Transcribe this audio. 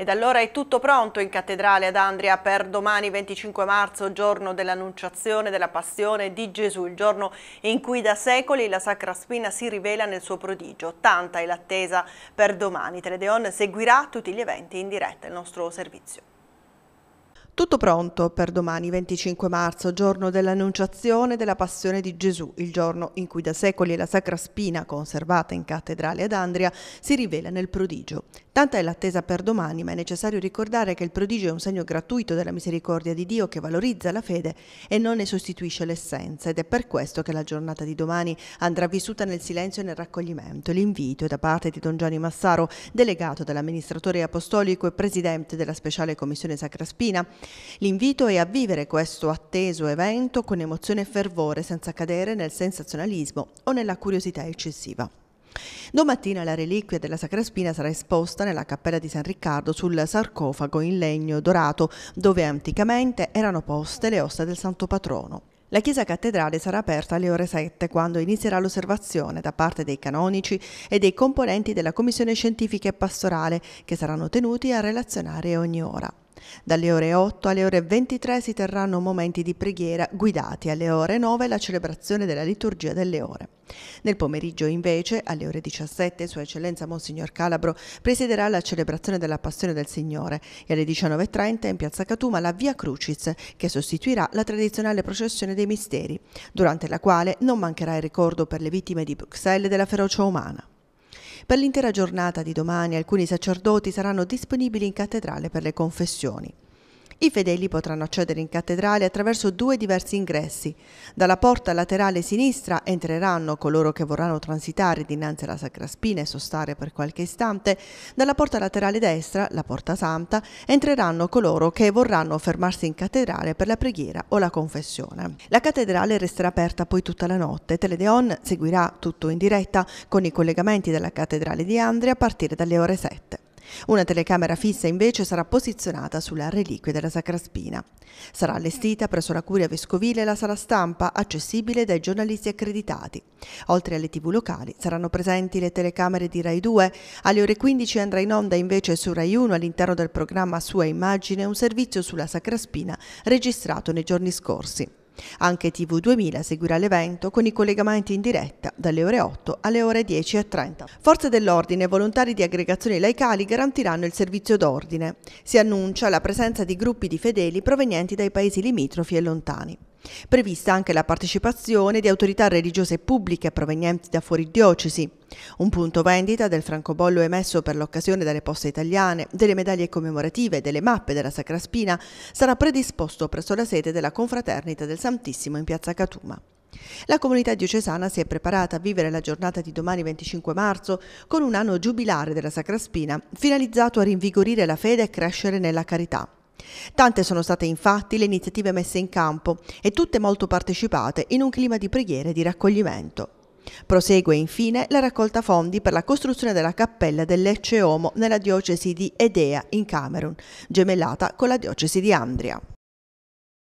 Ed allora è tutto pronto in cattedrale ad Andria per domani 25 marzo, giorno dell'annunciazione della passione di Gesù, il giorno in cui da secoli la Sacra Spina si rivela nel suo prodigio. Tanta è l'attesa per domani. Teledeon seguirà tutti gli eventi in diretta, il nostro servizio. Tutto pronto per domani 25 marzo, giorno dell'Annunciazione della Passione di Gesù, il giorno in cui da secoli la Sacra Spina, conservata in cattedrale ad Andria, si rivela nel prodigio. Tanta è l'attesa per domani, ma è necessario ricordare che il prodigio è un segno gratuito della misericordia di Dio che valorizza la fede e non ne sostituisce l'essenza ed è per questo che la giornata di domani andrà vissuta nel silenzio e nel raccoglimento. L'invito è da parte di Don Gianni Massaro, delegato dall'amministratore apostolico e presidente della speciale commissione Sacra Spina, L'invito è a vivere questo atteso evento con emozione e fervore senza cadere nel sensazionalismo o nella curiosità eccessiva. Domattina la reliquia della Sacra Spina sarà esposta nella cappella di San Riccardo sul sarcofago in legno dorato dove anticamente erano poste le ossa del santo patrono. La chiesa cattedrale sarà aperta alle ore 7 quando inizierà l'osservazione da parte dei canonici e dei componenti della commissione scientifica e pastorale che saranno tenuti a relazionare ogni ora. Dalle ore 8 alle ore 23 si terranno momenti di preghiera guidati, alle ore 9 la celebrazione della liturgia delle ore. Nel pomeriggio invece, alle ore 17, Sua Eccellenza Monsignor Calabro presiderà la celebrazione della Passione del Signore e alle 19.30 in Piazza Catuma la Via Crucis, che sostituirà la tradizionale processione dei misteri, durante la quale non mancherà il ricordo per le vittime di Bruxelles della ferocia umana. Per l'intera giornata di domani alcuni sacerdoti saranno disponibili in cattedrale per le confessioni. I fedeli potranno accedere in cattedrale attraverso due diversi ingressi. Dalla porta laterale sinistra entreranno coloro che vorranno transitare dinanzi alla Sacra Spina e sostare per qualche istante, dalla porta laterale destra, la Porta Santa, entreranno coloro che vorranno fermarsi in cattedrale per la preghiera o la confessione. La cattedrale resterà aperta poi tutta la notte. Teledeon seguirà tutto in diretta con i collegamenti della cattedrale di Andria a partire dalle ore 7. Una telecamera fissa invece sarà posizionata sulla reliquia della Sacra Spina. Sarà allestita presso la curia vescovile la sala stampa, accessibile dai giornalisti accreditati. Oltre alle tv locali saranno presenti le telecamere di Rai 2. Alle ore 15 andrà in onda invece su Rai 1 all'interno del programma Sua Immagine un servizio sulla Sacra Spina registrato nei giorni scorsi. Anche TV2000 seguirà l'evento con i collegamenti in diretta dalle ore 8 alle ore 10.30. Forze dell'ordine e volontari di aggregazioni laicali garantiranno il servizio d'ordine. Si annuncia la presenza di gruppi di fedeli provenienti dai paesi limitrofi e lontani. Prevista anche la partecipazione di autorità religiose pubbliche provenienti da fuori diocesi, un punto vendita del francobollo emesso per l'occasione dalle poste italiane, delle medaglie commemorative e delle mappe della Sacra Spina sarà predisposto presso la sede della Confraternita del Santissimo in piazza Catuma. La comunità diocesana si è preparata a vivere la giornata di domani 25 marzo con un anno giubilare della Sacra Spina, finalizzato a rinvigorire la fede e crescere nella carità. Tante sono state infatti le iniziative messe in campo e tutte molto partecipate in un clima di preghiera e di raccoglimento. Prosegue infine la raccolta fondi per la costruzione della cappella dell'Ecce Homo nella diocesi di Edea in Camerun, gemellata con la diocesi di Andria.